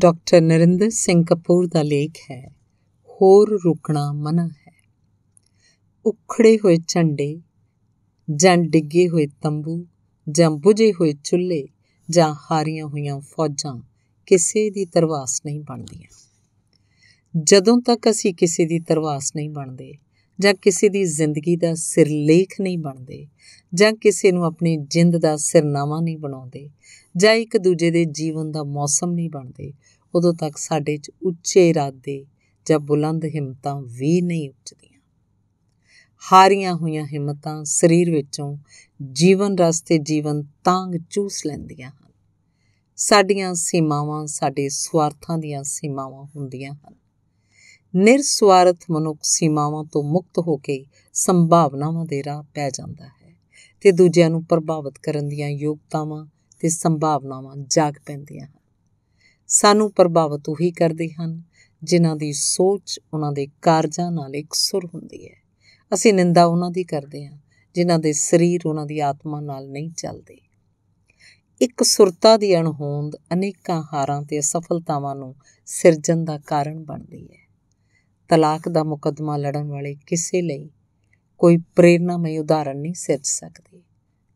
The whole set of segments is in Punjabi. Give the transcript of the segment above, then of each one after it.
ਡਾਕਟਰ ਨਰਿੰਦਰ ਸਿੰਘ ਕਪੂਰ ਦਾ ਲੇਖ ਹੈ ਹੋਰ ਰੁਕਣਾ ਮਨਾ ਹੈ ਉਖੜੇ ਹੋਏ ਝੰਡੇ ਜਾਂ ਡਿੱਗੇ ਹੋਏ ਤੰਬੂ ਜਾਂ ਬੁਝੇ ਹੋਏ ਚੁੱਲ੍ਹੇ ਜਾਂ ਹਾਰੀਆਂ ਹੋਈਆਂ ਫੌਜਾਂ ਕਿਸੇ ਦੀ ਤਰਵਾਸ ਨਹੀਂ ਬਣਦੀਆਂ ਜਦੋਂ ਤੱਕ ਅਸੀਂ ਕਿਸੇ ਦੀ ਤਰਵਾਸ ਨਹੀਂ ਬਣਦੇ ਜਾਂ ਕਿਸੇ ਦੀ ਜ਼ਿੰਦਗੀ ਦਾ ਸਿਰਲੇਖ ਨਹੀਂ ਬਣਦੇ ਜਾਂ ਕਿਸੇ ਨੂੰ ਆਪਣੀ ਜਿੰਦ ਦਾ ਸਿਰਨਾਵਾ ਨਹੀਂ ਬਣਾਉਂਦੇ ਜਾਂ ਇੱਕ ਦੂਜੇ ਦੇ ਜੀਵਨ ਦਾ ਮੌਸਮ ਨਹੀਂ ਬਣਦੇ ਉਦੋਂ ਤੱਕ ਸਾਡੇ 'ਚ ਉੱਚੇ ਇਰਾਦੇ ਜਾਂ ਬੁਲੰਦ ਹਿੰਮਤਾਂ ਵੀ ਨਹੀਂ ਉੱਚਦੀਆਂ ਹਾਰੀਆਂ ਹੋਈਆਂ ਹਿੰਮਤਾਂ ਸਰੀਰ ਵਿੱਚੋਂ ਜੀਵਨ ਰਸਤੇ ਜੀਵਨ ਤਾਂਗ ਚੂਸ ਲੈਂਦੀਆਂ ਹਨ ਸਾਡੀਆਂ ਸੀਮਾਵਾਂ ਸਾਡੇ ਸਵਾਰਥਾਂ ਦੀਆਂ ਸੀਮਾਵਾਂ ਹੁੰਦੀਆਂ ਹਨ ਨਿਰਸਵਾਰਥ ਮਨੁੱਖ ਸੀਮਾਵਾਂ ਤੋਂ ਮੁਕਤ ਹੋ ਕੇ ਸੰਭਾਵਨਾਵਾਂ ਦੇ ਰਾਹ ਪੈ ਜਾਂਦਾ ਹੈ ਤੇ ਦੂਜਿਆਂ ਨੂੰ ਪ੍ਰਭਾਵਿਤ ਕਰਨ ਦੀਆਂ ਯੋਗਤਾਵਾਂ ਤੇ ਸੰਭਾਵਨਾਵਾਂ ਜਾਗ ਪੈਂਦੀਆਂ ਹਨ ਸਾਨੂੰ ਪ੍ਰਭਾਵਿਤ ਉਹੀ ਕਰਦੇ ਹਨ ਜਿਨ੍ਹਾਂ ਦੀ ਸੋਚ ਉਹਨਾਂ ਦੇ ਕਾਰਜਾਂ ਨਾਲ ਇੱਕਸੁਰ ਹੁੰਦੀ ਹੈ ਅਸੀਂ ਨਿੰਦਾ ਉਹਨਾਂ ਦੀ ਕਰਦੇ ਹਾਂ ਜਿਨ੍ਹਾਂ ਦੇ ਸਰੀਰ ਉਹਨਾਂ ਦੀ ਆਤਮਾ ਨਾਲ ਨਹੀਂ ਚੱਲਦੇ ਇੱਕ ਸੁਰਤਾ ਦੀ ਅਣਹੋਂਦ ਅਨੇਕਾਂ ਹਾਰਾਂ ਤੇ ਅਸਫਲਤਾਵਾਂ ਨੂੰ ਸਿਰਜਣ ਦਾ ਕਾਰਨ ਬਣਦੀ ਹੈ ਤਲਾਕ ਦਾ ਮੁਕੱਦਮਾ ਲੜਨ ਵਾਲੇ ਕਿਸੇ ਲਈ ਕੋਈ ਪ੍ਰੇਰਣਾਮਈ ਉਦਾਹਰਣ ਨਹੀਂ ਸਿਰਜ ਸਕਦੀ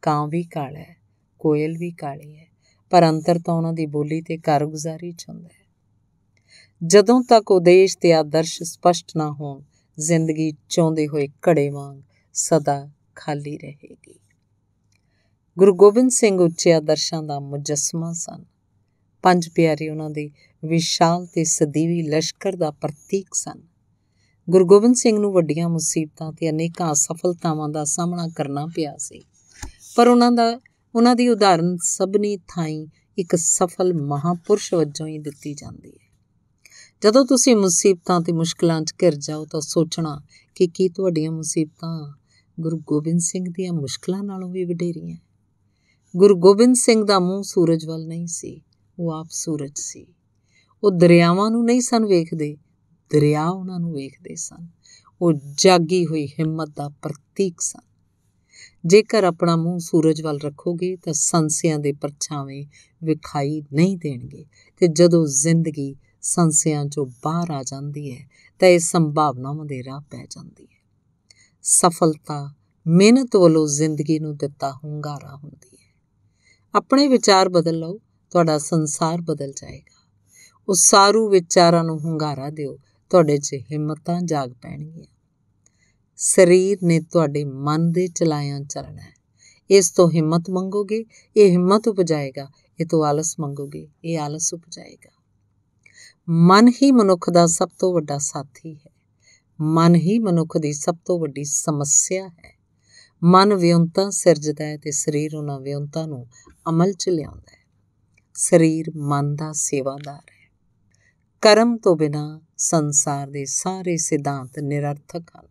ਕਾਂ ਵੀ ਕਾਲਾ ਹੈ ਕੋਇਲ ਵੀ ਕਾਲੀ ਹੈ ਪਰ ਅੰਤਰ ਤਾਂ ਉਹਨਾਂ ਦੀ ਬੋਲੀ ਤੇ ਕਾਰਗੁਜ਼ਾਰੀ ਚ ਹੁੰਦਾ ਹੈ ਜਦੋਂ ਤੱਕ ਉਦੇਸ਼ ਤੇ ਆਦਰਸ਼ ਸਪਸ਼ਟ ਨਾ ਹੋਣ ਜ਼ਿੰਦਗੀ ਚੋਂਦੇ ਹੋਏ ਘੜੇ ਵਾਂਗ ਸਦਾ ਖਾਲੀ ਰਹੇਗੀ ਗੁਰੂ ਗੋਬਿੰਦ ਸਿੰਘ ਉੱਚੇ ਆਦਰਸ਼ਾਂ ਦਾ ਮੁਜੱਸਮਾ ਸਨ ਪੰਜ ਪਿਆਰੇ ਉਹਨਾਂ ਦੇ ਵਿਸ਼ਾਲ ਤੇ ਸਦੀਵੀ ਲਸ਼ਕਰ ਦਾ ਪ੍ਰਤੀਕ ਸਨ ਗੁਰੂ ਗੋਬਿੰਦ ਸਿੰਘ ਨੂੰ ਵੱਡੀਆਂ ਮੁਸੀਬਤਾਂ ਤੇ ਅਨੇਕਾਂ ਅਸਫਲਤਾਵਾਂ ਦਾ ਸਾਹਮਣਾ ਕਰਨਾ ਪਿਆ ਸੀ ਪਰ ਉਹਨਾਂ ਦਾ ਉਹਨਾਂ ਦੀ ਉਦਾਹਰਨ ਸਭਨੀ ਥਾਈ ਇੱਕ ਸਫਲ ਮਹਾਪੁਰਸ਼ ਵਜੋਂ ਹੀ ਦਿੱਤੀ ਜਾਂਦੀ ਹੈ ਜਦੋਂ ਤੁਸੀਂ ਮੁਸੀਬਤਾਂ ਤੇ ਮੁਸ਼ਕਲਾਂ 'ਚ ਘਿਰ ਜਾਓ ਤਾਂ ਸੋਚਣਾ ਕਿ ਕੀ ਤੁਹਾਡੀਆਂ ਮੁਸੀਬਤਾਂ ਗੁਰੂ ਗੋਬਿੰਦ ਸਿੰਘ ਦੀਆਂ ਮੁਸ਼ਕਲਾਂ ਨਾਲੋਂ ਵੀ ਵਡੇਰੀਆਂ ਗੁਰੂ ਗੋਬਿੰਦ ਸਿੰਘ ਦਾ ਮੂੰਹ ਸੂਰਜ ਵੱਲ ਨਹੀਂ ਸੀ ਉਹ ਆਪ ਸੂਰਜ ਸੀ ਉਹ ਦਰਿਆਵਾਂ ਨੂੰ ਨਹੀਂ ਸਨ ਵੇਖਦੇ ਦਰਿਆ ਉਹਨਾਂ ਨੂੰ ਵੇਖਦੇ ਸਨ ਉਹ ਜਾਗੀ ਹੋਈ ਹਿੰਮਤ ਦਾ ਪ੍ਰਤੀਕ ਸਨ ਜੇਕਰ ਆਪਣਾ ਮੂੰਹ ਸੂਰਜ ਵੱਲ ਰੱਖੋਗੇ ਤਾਂ ਸੰਸਿਆਂ ਦੇ ਪਰਛਾਵੇਂ ਵਿਖਾਈ ਨਹੀਂ ਦੇਣਗੇ ਤੇ ਜਦੋਂ ਜ਼ਿੰਦਗੀ ਸੰਸਿਆਂ ਚੋਂ ਬਾਹਰ ਆ ਜਾਂਦੀ ਹੈ ਤਾਂ ਇਹ ਸੰਭਾਵਨਾ ਮੰਦੇਰਾ ਪੈ ਜਾਂਦੀ ਹੈ ਸਫਲਤਾ ਮਿਹਨਤ ਵੱਲੋਂ ਜ਼ਿੰਦਗੀ ਨੂੰ ਦਿੱਤਾ ਹੁੰਗਾਰਾ ਹੁੰਦੀ ਹੈ ਆਪਣੇ ਵਿਚਾਰ ਬਦਲ ਲਓ ਤੁਹਾਡਾ ਸੰਸਾਰ ਬਦਲ ਜਾਏਗਾ ਉਸਾਰੂ ਵਿਚਾਰਾਂ ਨੂੰ ਹੁੰਗਾਰਾ ਦਿਓ ਤੁਹਾਡੇ 'ਚ ਹਿੰਮਤਾਂ ਜਾਗ ਪੈਣਗੀਆਂ ਸਰੀਰ ਨੇ ਤੁਹਾਡੇ ਮਨ ਦੇ ਚਲਾਇਆਂ ਚੱਲਣਾ ਹੈ ਇਸ ਤੋਂ ਹਿੰਮਤ ਮੰਗੋਗੇ ਇਹ ਹਿੰਮਤ ਉਪਜਾਏਗਾ ਇਹ ਤੋਂ ਆਲਸ ਮੰਗੋਗੇ ਇਹ ਆਲਸ ਉਪਜਾਏਗਾ ਮਨ ਹੀ ਮਨੁੱਖ ਦਾ ਸਭ ਤੋਂ ਵੱਡਾ ਸਾਥੀ ਹੈ ਮਨ ਹੀ ਮਨੁੱਖ ਦੀ ਸਭ ਤੋਂ ਵੱਡੀ ਸਮੱਸਿਆ ਹੈ ਮਨ ਵਿਉਂਤਾਂ ਸਿਰਜਦਾ ਹੈ ਤੇ ਸਰੀਰ ਉਹਨਾਂ ਵਿਉਂਤਾਂ ਨੂੰ ਅਮਲ 'ਚ ਲਿਆਉਂਦਾ ਹੈ ਸਰੀਰ ਮਨ ਦਾ ਸੇਵਾਦਾਰ ਹੈ ਕਰਮ ਤੋਂ ਬਿਨਾ ਸੰਸਾਰ ਦੇ ਸਾਰੇ ਸਿਧਾਂਤ ਨਿਰਰਥਕ ਹਨ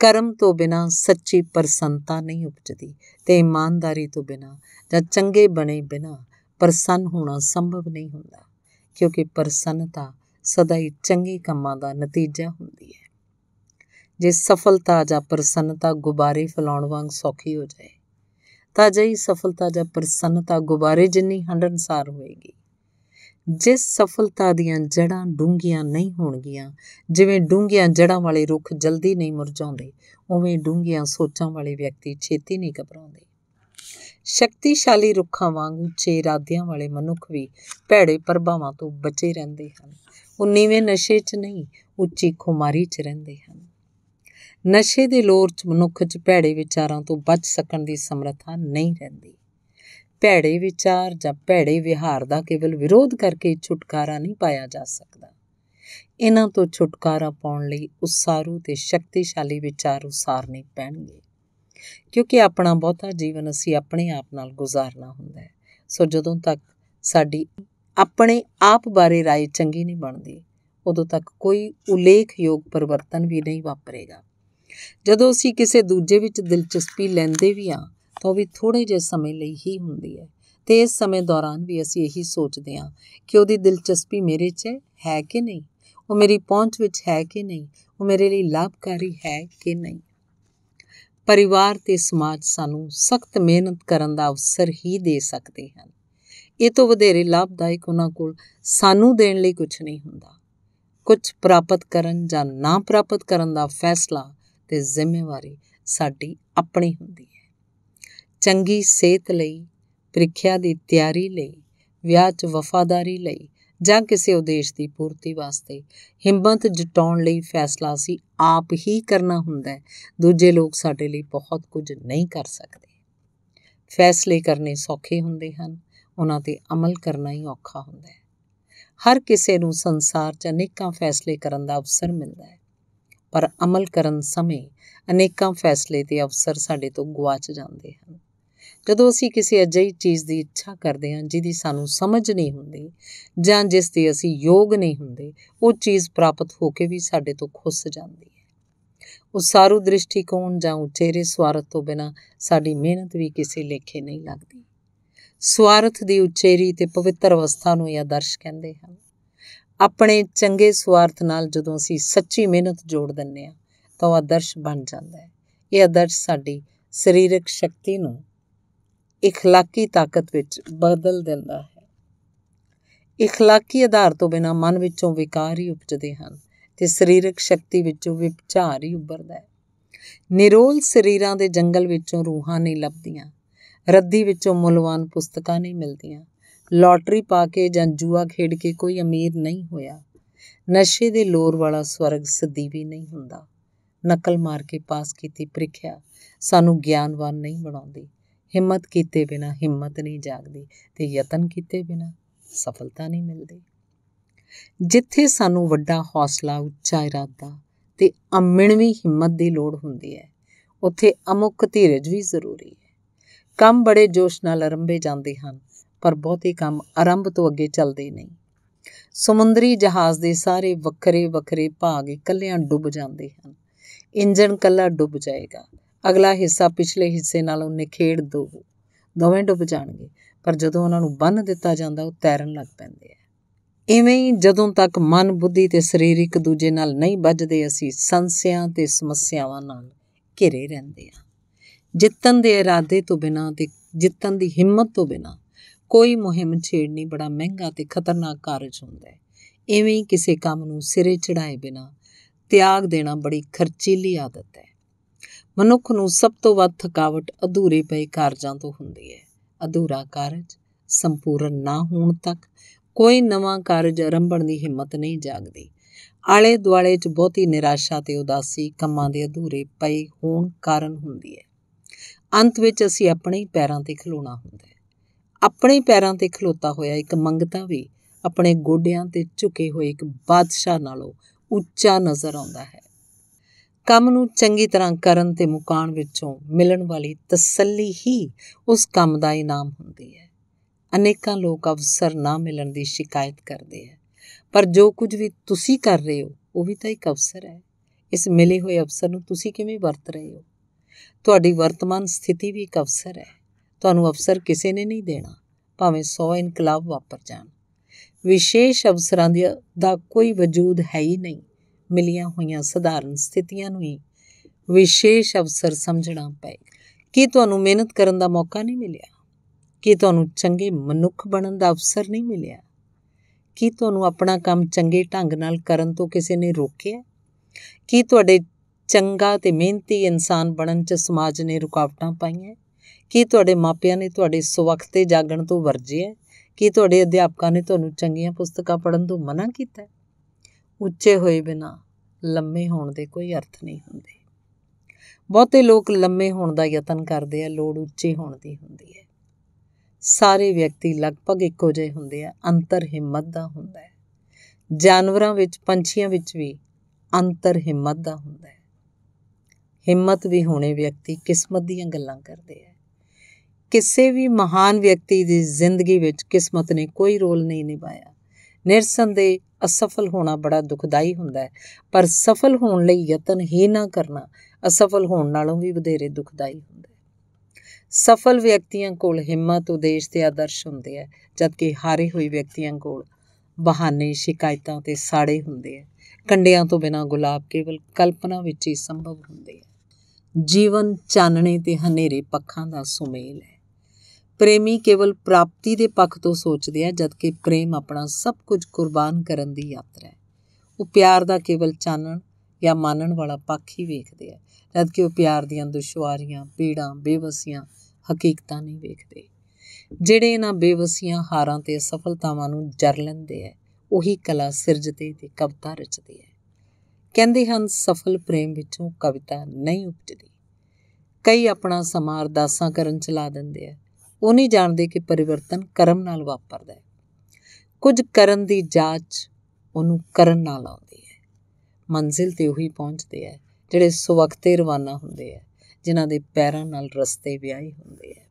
ਕਰਮ ਤੋਂ ਬਿਨਾ ਸੱਚੀ ਪ੍ਰਸੰਤਾ ਨਹੀਂ ਉਪਜਦੀ ਤੇ ਇਮਾਨਦਾਰੀ ਤੋਂ ਬਿਨਾ ਜਾਂ ਚੰਗੇ ਬਣੇ ਬਿਨਾ ਪ੍ਰਸੰਨ ਹੋਣਾ ਸੰਭਵ ਨਹੀਂ ਹੁੰਦਾ ਕਿਉਂਕਿ ਪ੍ਰਸੰਨਤਾ ਸਦਾ ਹੀ ਚੰਗੇ ਕੰਮਾਂ ਦਾ ਨਤੀਜਾ ਹੁੰਦੀ ਹੈ ਜੇ ਸਫਲਤਾ ਜਾਂ ਪ੍ਰਸੰਨਤਾ ਗੁਬਾਰੇ ਫਲਾਉਣ ਵਾਂਗ ਸੌਖੀ ਹੋ ਜਾਏ ਤਾਂ ਜਈ ਸਫਲਤਾ ਜਾਂ ਪ੍ਰਸੰਨਤਾ ਗੁਬਾਰੇ ਜਿੰਨੀ ਹੰਡਨਸਾਰ ਹੋਏਗੀ ਜਿਸ ਸਫਲਤਾ ਦੀਆਂ ਜੜਾਂ ਡੂੰਘੀਆਂ ਨਹੀਂ ਹੋਣਗੀਆਂ ਜਿਵੇਂ ਡੂੰਘੀਆਂ ਜੜਾਂ ਵਾਲੇ ਰੁੱਖ ਜਲਦੀ ਨਹੀਂ ਮੁਰਝਾਉਂਦੇ ਉਵੇਂ ਡੂੰਘੀਆਂ ਸੋਚਾਂ ਵਾਲੇ ਵਿਅਕਤੀ ਛੇਤੀ ਨਹੀਂ ਘਬਰਾਉਂਦੇ ਸ਼ਕਤੀਸ਼ਾਲੀ ਰੁੱਖਾਂ ਵਾਂਗ ਉੱਚੇ ਇਰਾਦਿਆਂ ਵਾਲੇ ਮਨੁੱਖ ਵੀ ਭੈੜੇ ਪ੍ਰਭਾਵਾਂ ਤੋਂ ਬਚੇ ਰਹਿੰਦੇ ਹਨ ਉਹ ਨੀਵੇਂ ਨਸ਼ੇ 'ਚ ਨਹੀਂ ਉੱਚੀ ਖੁਮਾਰੀ 'ਚ ਰਹਿੰਦੇ ਹਨ ਨਸ਼ੇ ਦੇ ਲੋਰ 'ਚ ਮਨੁੱਖ 'ਚ ਭੈੜੇ ਵਿਚਾਰਾਂ ਤੋਂ ਬਚ ਸਕਣ ਦੀ ਸਮਰੱਥਾ ਨਹੀਂ ਰਹਿੰਦੀ ਭੈੜੇ ਵਿਚਾਰ ਜਾਂ ਭੈੜੇ ਵਿਹਾਰ ਦਾ ਕੇਵਲ ਵਿਰੋਧ ਕਰਕੇ ਛੁਟਕਾਰਾ ਨਹੀਂ ਪਾਇਆ ਜਾ ਸਕਦਾ ਇਹਨਾਂ ਤੋਂ ਛੁਟਕਾਰਾ ਪਾਉਣ ਲਈ ਉਸਾਰੂ ਤੇ ਸ਼ਕਤੀਸ਼ਾਲੀ ਵਿਚਾਰ ਉਸਾਰਨੇ ਪੈਣਗੇ ਕਿਉਂਕਿ ਆਪਣਾ ਬਹੁਤਾ ਜੀਵਨ ਅਸੀਂ ਆਪਣੇ ਆਪ ਨਾਲ ਗੁਜ਼ਾਰਨਾ ਹੁੰਦਾ ਹੈ ਸੋ ਜਦੋਂ ਤੱਕ ਸਾਡੀ ਆਪਣੇ ਆਪ ਬਾਰੇ رائے ਚੰਗੀ ਨਹੀਂ ਬਣਦੀ ਉਦੋਂ ਤੱਕ ਕੋਈ ਉਲੇਖਯੋਗ ਪਰਿਵਰਤਨ ਵੀ ਨਹੀਂ ਵਾਪਰੇਗਾ ਜਦੋਂ ਅਸੀਂ ਕਿਸੇ ਦੂਜੇ ਵਿੱਚ ਦਿਲਚਸਪੀ ਲੈਂਦੇ ਵੀ ਆ ਤਾਂ ਉਹ ਵੀ ਥੋੜੇ ਜਿਹੇ ਸਮੇਂ ਲਈ ਹੀ ਹੁੰਦੀ ਹੈ ਤੇ ਇਸ ਸਮੇਂ ਦੌਰਾਨ ਵੀ ਅਸੀਂ ਇਹੀ ਸੋਚਦੇ ਹਾਂ ਕਿ ਉਹਦੀ ਦਿਲਚਸਪੀ ਮੇਰੇ 'ਚ ਹੈ ਕਿ ਨਹੀਂ ਉਹ ਮੇਰੀ ਪਹੁੰਚ ਵਿੱਚ ਹੈ ਕਿ ਨਹੀਂ ਉਹ ਮੇਰੇ ਲਈ ਲਾਭਕਾਰੀ ਹੈ ਕਿ ਨਹੀਂ ਪਰਿਵਾਰ ਤੇ ਸਮਾਜ ਸਾਨੂੰ ਸਖਤ ਮਿਹਨਤ ਕਰਨ ਦਾ ਅਵਸਰ ਹੀ ਦੇ ਸਕਦੇ ਹਨ ਇਹ ਤੋਂ ਵਧੇਰੇ ਲਾਭਦਾਇਕ ਉਹਨਾਂ ਕੋਲ ਸਾਨੂੰ ਦੇਣ ਲਈ ਕੁਝ ਨਹੀਂ ਹੁੰਦਾ ਕੁਝ ਪ੍ਰਾਪਤ ਕਰਨ ਜਾਂ ਨਾ ਪ੍ਰਾਪਤ ਕਰਨ ਦਾ ਫੈਸਲਾ ਤੇ ਜ਼ਿੰਮੇਵਾਰੀ ਸਾਡੀ ਆਪਣੀ ਹੁੰਦੀ ਹੈ ਚੰਗੀ ਸਿਹਤ ਲਈ ਪ੍ਰੀਖਿਆ ਦੀ ਤਿਆਰੀ ਲਈ ਵਿਆਹ 'ਚ ਵਫਾਦਾਰੀ ਲਈ ਜਾਂ ਕਿਸੇ ਉਦੇਸ਼ ਦੀ ਪੂਰਤੀ ਵਾਸਤੇ ਹਿੰਮਤ ਜਟਾਉਣ ਲਈ ਫੈਸਲਾ ਸੀ ਆਪ ਹੀ ਕਰਨਾ ਹੁੰਦਾ ਹੈ ਦੂਜੇ ਲੋਕ ਸਾਡੇ ਲਈ ਬਹੁਤ ਕੁਝ ਨਹੀਂ ਕਰ ਸਕਦੇ ਫੈਸਲੇ ਕਰਨੇ ਸੌਖੇ ਹੁੰਦੇ ਹਨ ਉਹਨਾਂ ਤੇ ਅਮਲ ਕਰਨਾ ਹੀ ਔਖਾ ਹੁੰਦਾ ਹੈ ਹਰ ਕਿਸੇ ਨੂੰ ਸੰਸਾਰ 'ਚ ਅਨੇਕਾਂ ਫੈਸਲੇ ਕਰਨ ਦਾ ਅਵਸਰ ਮਿਲਦਾ ਹੈ ਪਰ ਅਮਲ ਕਰਨ ਸਮੇਂ ਅਨੇਕਾਂ ਫੈਸਲੇ ਤੇ ਅਵਸਰ ਸਾਡੇ ਤੋਂ ਗਵਾਚ ਜਾਂਦੇ ਹਨ ਜਦੋਂ ਅਸੀਂ ਕਿਸੇ ਅਜਿਹੀ ਚੀਜ਼ ਦੀ ਇੱਛਾ ਕਰਦੇ ਹਾਂ ਜਿਹਦੀ ਸਾਨੂੰ ਸਮਝ ਨਹੀਂ ਹੁੰਦੀ ਜਾਂ ਜਿਸ ਦੀ ਅਸੀਂ ਯੋਗ ਨਹੀਂ ਹੁੰਦੇ ਉਹ ਚੀਜ਼ ਪ੍ਰਾਪਤ ਹੋ ਕੇ ਵੀ ਸਾਡੇ ਤੋਂ ਖੁੱਸ ਜਾਂਦੀ ਹੈ ਉਹ ਸਾਰੂ ਦ੍ਰਿਸ਼ਟੀਕੋਣ ਜਾਂ ਉਚੇਰੇ ਸਵਾਰਥ ਤੋਂ ਬਿਨਾ ਸਾਡੀ ਮਿਹਨਤ ਵੀ ਕਿਸੇ ਲੇਖੇ ਨਹੀਂ ਲੱਗਦੀ ਸਵਾਰਥ ਦੀ ਉਚੇਰੀ ਤੇ ਪਵਿੱਤਰ ਅਵਸਥਾ ਨੂੰ ਇਹ ਆਦਰਸ਼ ਕਹਿੰਦੇ ਹਨ ਆਪਣੇ ਚੰਗੇ ਸਵਾਰਥ ਨਾਲ ਜਦੋਂ ਅਸੀਂ ਸੱਚੀ ਮਿਹਨਤ ਜੋੜ ਦਿੰਨੇ ਆ ਤਾਂ ਉਹ ਆਦਰਸ਼ ਬਣ ਜਾਂਦਾ ਹੈ ਇਹ ਆਦਰਸ਼ ਸਾਡੀ ਸਰੀਰਕ ਸ਼ਕਤੀ ਨੂੰ اخلاقی ਤਾਕਤ ਵਿੱਚ ਬਦਲ ਦਿੰਦਾ ਹੈ اخلاقੀ ਆਧਾਰ ਤੋਂ ਬਿਨਾ ਮਨ ਵਿੱਚੋਂ ਵਿਕਾਰ ਹੀ ਉਪਜਦੇ ਹਨ ਤੇ ਸਰੀਰਕ ਸ਼ਕਤੀ ਵਿੱਚੋਂ ਵਿਪਚਾਰ ਹੀ ਉੱਭਰਦਾ ਹੈ ਨਿਰੋਲ ਸਰੀਰਾਂ ਦੇ ਜੰਗਲ ਵਿੱਚੋਂ ਰੂਹਾਂ ਨਹੀਂ ਲੱਭਦੀਆਂ ਰੱਦੀ ਵਿੱਚੋਂ ਮੁੱਲਵਾਨ ਪੁਸਤਕਾਂ ਨਹੀਂ ਮਿਲਦੀਆਂ ਲਾਟਰੀ ਪਾ ਕੇ ਜਾਂ ਜੂਆ ਖੇਡ ਕੇ ਕੋਈ ਅਮੀਰ ਨਹੀਂ ਹੋਇਆ ਨਸ਼ੇ ਦੇ ਲੋਰ ਵਾਲਾ ਸਵਰਗ ਸਦੀਵੀ ਨਹੀਂ ਹੁੰਦਾ ਨਕਲ ਮਾਰ ਕੇ ਪਾਸ ਕੀਤੀ ਪ੍ਰੀਖਿਆ ਸਾਨੂੰ ਗਿਆਨਵਾਨ ਨਹੀਂ ਬਣਾਉਂਦੀ ਹਿੰਮਤ ਕੀਤੇ ਬਿਨਾ ਹਿੰਮਤ ਨਹੀਂ ਜਾਗਦੀ ਤੇ ਯਤਨ ਕੀਤੇ ਬਿਨਾ ਸਫਲਤਾ ਨਹੀਂ ਮਿਲਦੀ ਜਿੱਥੇ ਸਾਨੂੰ ਵੱਡਾ ਹੌਸਲਾ ਉੱਚਾ ਇਰਾਦਾ ਤੇ ਵੀ ਹਿੰਮਤ ਦੀ ਲੋੜ ਹੁੰਦੀ ਹੈ ਉੱਥੇ ਅਮੁੱਕ ਧੀਰਜ ਵੀ ਜ਼ਰੂਰੀ ਹੈ ਕੰਮ ਬੜੇ ਜੋਸ਼ ਨਾਲ ਅਰੰਭੇ ਜਾਂਦੇ ਹਨ ਪਰ ਬਹੁਤੇ ਕੰਮ ਆਰੰਭ ਤੋਂ ਅੱਗੇ ਚੱਲਦੇ ਨਹੀਂ ਸਮੁੰਦਰੀ ਜਹਾਜ਼ ਦੇ ਸਾਰੇ ਵੱਖਰੇ ਵੱਖਰੇ ਭਾਗ ਇਕੱਲਿਆਂ ਡੁੱਬ ਜਾਂਦੇ ਹਨ ਇੰਜਣ ਕੱਲਾ ਡੁੱਬ ਜਾਏਗਾ ਅਗਲਾ ਹਿੱਸਾ ਪਿਛਲੇ ਹਿੱਸੇ ਨਾਲੋਂ ਨਿਖੇੜ ਦੋ ਦੋਵੇਂ ਡੁੱਬ ਜਾਣਗੇ ਪਰ ਜਦੋਂ ਉਹਨਾਂ ਨੂੰ ਬੰਨ ਦਿੱਤਾ ਜਾਂਦਾ ਉਹ ਤੈਰਨ ਲੱਗ ਪੈਂਦੇ ਆ ਇਵੇਂ ਹੀ ਜਦੋਂ ਤੱਕ ਮਨ ਬੁੱਧੀ ਤੇ ਸਰੀਰ ਇੱਕ ਦੂਜੇ ਨਾਲ ਨਹੀਂ ਵੱਜਦੇ ਅਸੀਂ ਸੰਸਿਆਂ ਤੇ ਸਮੱਸਿਆਵਾਂ ਨਾਲ ਘਿਰੇ ਰਹਿੰਦੇ ਆ ਜਿੱਤਣ ਦੇ ਇਰਾਦੇ ਤੋਂ ਬਿਨਾਂ ਤੇ ਜਿੱਤਣ ਦੀ ਹਿੰਮਤ ਤੋਂ ਬਿਨਾਂ ਕੋਈ ਮੁਹਿੰਮ ਛੇੜਨੀ ਬੜਾ ਮਹਿੰਗਾ ਤੇ ਖਤਰਨਾਕ ਕਾਰਜ ਹੁੰਦਾ ਹੈ ਇਵੇਂ ਹੀ ਕਿਸੇ ਕੰਮ ਨੂੰ ਸਿਰੇ ਚੜਾਏ ਬਿਨਾਂ ਤਿਆਗ ਦੇਣਾ ਬੜੀ ਖਰਚੀਲੀ ਆਦਤ ਹੈ ਮਨੁੱਖ ਨੂੰ ਸਭ ਤੋਂ ਵੱਧ ਥਕਾਵਟ ਅਧੂਰੇ ਪਏ ਕਾਰਜਾਂ ਤੋਂ ਹੁੰਦੀ ਹੈ ਅਧੂਰਾ ਕਾਰਜ ਸੰਪੂਰਨ ਨਾ ਹੋਣ ਤੱਕ ਕੋਈ ਨਵਾਂ ਕਾਰਜ ਆਰੰਭਣ ਦੀ ਹਿੰਮਤ ਨਹੀਂ ਜਾਗਦੀ ਆਲੇ ਦੁਆਲੇ 'ਚ ਬਹੁਤੀ ਨਿਰਾਸ਼ਾ ਤੇ ਉਦਾਸੀ ਕੰਮਾਂ ਦੇ ਅਧੂਰੇ ਪਏ ਹੋਣ ਕਾਰਨ ਹੁੰਦੀ ਹੈ ਅੰਤ ਵਿੱਚ ਅਸੀਂ ਆਪਣੇ ਹੀ ਪੈਰਾਂ ਤੇ ਖਲੋਣਾ ਹੁੰਦਾ ਹੈ ਆਪਣੇ ਪੈਰਾਂ ਤੇ ਖਲੋਤਾ ਹੋਇਆ ਇੱਕ ਮੰਗਤਾ ਵੀ ਆਪਣੇ ਗੋਡਿਆਂ ਤੇ ਝੁਕੇ ਹੋਏ ਇੱਕ ਬਾਦਸ਼ਾਹ ਨਾਲੋਂ ਉੱਚਾ ਨਜ਼ਰ ਆਉਂਦਾ ਹੈ ਕੰਮ ਨੂੰ ਚੰਗੀ ਤਰ੍ਹਾਂ ਕਰਨ ਤੇ ਮੁਕਾਨ ਵਿੱਚੋਂ ਮਿਲਣ ਵਾਲੀ ਤਸੱਲੀ ਹੀ ਉਸ ਕੰਮ ਦਾ ਇਨਾਮ ਹੁੰਦੀ ਹੈ ਅਨੇਕਾਂ ਲੋਕ ਅਵਸਰ ਨਾ ਮਿਲਣ ਦੀ ਸ਼ਿਕਾਇਤ ਕਰਦੇ ਆ ਪਰ ਜੋ ਕੁਝ ਵੀ ਤੁਸੀਂ ਕਰ ਰਹੇ ਹੋ ਉਹ ਵੀ ਤਾਂ ਇੱਕ ਅਵਸਰ ਹੈ ਇਸ ਮਿਲੇ ਹੋਏ ਅਵਸਰ ਨੂੰ ਤੁਸੀਂ ਕਿਵੇਂ ਵਰਤ ਰਹੇ ਹੋ ਤੁਹਾਡੀ ਵਰਤਮਾਨ ਸਥਿਤੀ ਵੀ ਇੱਕ ਅਵਸਰ ਹੈ ਤੁਹਾਨੂੰ ਅਵਸਰ ਕਿਸੇ ਨੇ ਨਹੀਂ ਦੇਣਾ ਭਾਵੇਂ 100 ਇਨਕਲਾਬ ਵਾਪਰ ਜਾਣ ਵਿਸ਼ੇਸ਼ ਅਵਸਰਾਂ ਦਾ ਕੋਈ ਵਜੂਦ ਹੈ ਹੀ ਨਹੀਂ ਮਿਲੀਆਂ ਹੋਈਆਂ ਸਧਾਰਨ ਸਥਿਤੀਆਂ ਨੂੰ ਹੀ ਵਿਸ਼ੇਸ਼ ਅਵਸਰ ਸਮਝਣਾ ਪਏ ਕੀ ਤੁਹਾਨੂੰ ਮਿਹਨਤ ਕਰਨ ਦਾ ਮੌਕਾ ਨਹੀਂ ਮਿਲਿਆ ਕੀ ਤੁਹਾਨੂੰ ਚੰਗੇ ਮਨੁੱਖ ਬਣਨ ਦਾ ਅਵਸਰ ਨਹੀਂ ਮਿਲਿਆ ਕੀ ਤੁਹਾਨੂੰ ਆਪਣਾ ਕੰਮ ਚੰਗੇ ਢੰਗ ਨਾਲ ਕਰਨ ਤੋਂ ਕਿਸੇ ਨੇ ਰੋਕਿਆ ਕੀ ਤੁਹਾਡੇ ਚੰਗਾ ਤੇ ਮਿਹਨਤੀ ਇਨਸਾਨ ਬਣਨ 'ਚ ਸਮਾਜ ਨੇ ਰੁਕਾਵਟਾਂ ਪਾਈਆਂ ਕੀ ਤੁਹਾਡੇ ਮਾਪਿਆਂ ਨੇ ਤੁਹਾਡੇ ਸੁਵਖਤੇ ਜਾਗਣ ਤੋਂ ਵਰਜਿਆ ਕੀ ਤੁਹਾਡੇ ਅਧਿਆਪਕਾਂ ਨੇ ਤੁਹਾਨੂੰ ਚੰਗੀਆਂ ਪੁਸਤਕਾਂ ਪੜ੍ਹਨ ਤੋਂ ਮਨਾ ਕੀਤਾ ਉੱਚੇ ਹੋਏ ਬਿਨਾ ਲੰਮੇ ਹੋਣ ਦੇ ਕੋਈ ਅਰਥ ਨਹੀਂ ਹੁੰਦੇ ਬਹੁਤੇ ਲੋਕ ਲੰਮੇ ਹੋਣ ਦਾ ਯਤਨ ਕਰਦੇ ਆ ਲੋੜ ਉੱਚੇ ਹੋਣ ਦੀ ਹੁੰਦੀ ਹੈ ਸਾਰੇ ਵਿਅਕਤੀ ਲਗਭਗ ਇੱਕੋ ਜਿਹੇ ਹੁੰਦੇ ਆ ਅੰਤਰ ਹਿੰਮਤ ਦਾ ਹੁੰਦਾ ਹੈ ਜਾਨਵਰਾਂ ਵਿੱਚ ਪੰਛੀਆਂ ਵਿੱਚ ਵੀ ਅੰਤਰ ਹਿੰਮਤ ਦਾ ਹੁੰਦਾ ਹੈ ਹਿੰਮਤ ਵੀ ਹੋਣੇ ਵਿਅਕਤੀ ਕਿਸਮਤ ਦੀਆਂ ਗੱਲਾਂ ਕਰਦੇ ਆ ਕਿਸੇ ਵੀ ਮਹਾਨ ਵਿਅਕਤੀ ਦੀ ਜ਼ਿੰਦਗੀ ਵਿੱਚ ਕਿਸਮਤ ਨੇ ਕੋਈ ਰੋਲ ਨਹੀਂ ਨਿਭਾਇਆ ਨਿਰਸੰਦੇ ਅਸਫਲ ਹੋਣਾ ਬੜਾ ਦੁਖਦਾਈ ਹੁੰਦਾ ਹੈ ਪਰ ਸਫਲ ਹੋਣ ਲਈ ਯਤਨ ਹੀ ਨਾ ਕਰਨਾ ਅਸਫਲ ਹੋਣ ਨਾਲੋਂ ਵੀ ਵਧੇਰੇ ਦੁਖਦਾਈ ਹੁੰਦਾ ਹੈ ਸਫਲ ਵਿਅਕਤੀਆਂ ਕੋਲ ਹਿੰਮਤ ਉਦੇਸ਼ ਤੇ ਆਦਰਸ਼ ਹੁੰਦੇ ਆ ਜਦਕਿ ਹਾਰੇ ਹੋਏ ਵਿਅਕਤੀਆਂ ਕੋਲ ਬਹਾਨੇ ਸ਼ਿਕਾਇਤਾਂ ਤੇ ਸਾੜੇ ਹੁੰਦੇ ਆ ਕੰਡਿਆਂ ਤੋਂ ਬਿਨਾ ਗੁਲਾਬ ਕੇਵਲ ਕਲਪਨਾ ਵਿੱਚ ਹੀ ਸੰਭਵ ਹੁੰਦੇ ਆ ਜੀਵਨ ਚਾਨਣੇ ਤੇ ਹਨੇਰੇ ਪੱਖਾਂ ਦਾ ਸੁਮੇਲ ਹੈ ਪ੍ਰੇਮੀ ਕੇਵਲ ਪ੍ਰਾਪਤੀ ਦੇ ਪੱਖ ਤੋਂ ਸੋਚਦੇ ਆ ਜਦਕਿ ਪ੍ਰੇਮ ਆਪਣਾ ਸਭ ਕੁਝ ਕੁਰਬਾਨ ਕਰਨ ਦੀ ਯਾਤਰਾ ਹੈ ਉਹ ਪਿਆਰ ਦਾ ਕੇਵਲ ਚਾਨਣ ਜਾਂ ਮਾਨਣ ਵਾਲਾ ਪੱਖ ਹੀ ਵੇਖਦੇ ਆ ਜਦਕਿ ਉਹ ਪਿਆਰ ਦੀਆਂ ਦੁਸ਼ਵਾਰੀਆਂ ਪੀੜਾਂ ਬੇਵਸੀਆਂ ਹਕੀਕਤਾਂ ਨਹੀਂ ਵੇਖਦੇ ਜਿਹੜੇ ਇਹਨਾਂ ਬੇਵਸੀਆਂ ਹਾਰਾਂ ਤੇ ਸਫਲਤਾਵਾਂ ਨੂੰ ਜਰ ਲੈਂਦੇ ਆ ਉਹੀ ਕਲਾ ਸਿਰਜਦੇ ਤੇ ਕਵਿਤਾ ਰਚਦੇ ਆ ਕਹਿੰਦੇ ਹਨ ਸਫਲ ਪ੍ਰੇਮ ਵਿੱਚੋਂ ਕਵਿਤਾ ਨਹੀਂ ਉਪਜਦੀ ਕਈ ਆਪਣਾ ਸਮਾਰਦਾਸਾਂ ਕਰਨ ਚਲਾ ਦਿੰਦੇ ਆ ਉਹ ਨਹੀਂ ਜਾਣਦੇ ਕਿ ਪਰਿਵਰਤਨ ਕਰਮ ਨਾਲ ਵਾਪਰਦਾ ਹੈ ਕੁਝ ਕਰਨ ਦੀ ਜਾਂਚ ਉਹਨੂੰ ਕਰਨ ਨਾਲ ਆਉਂਦੀ ਹੈ ਮੰਜ਼ਿਲ ਤੇ ਉਹੀ ਪਹੁੰਚਦੇ ਹੈ ਜਿਹੜੇ ਸਵਖਤੇ ਰਵਾਨਾ ਹੁੰਦੇ ਹੈ ਜਿਨ੍ਹਾਂ ਦੇ ਪੈਰਾਂ ਨਾਲ ਰਸਤੇ ਵਿਆਹੀ ਹੁੰਦੇ ਹੈ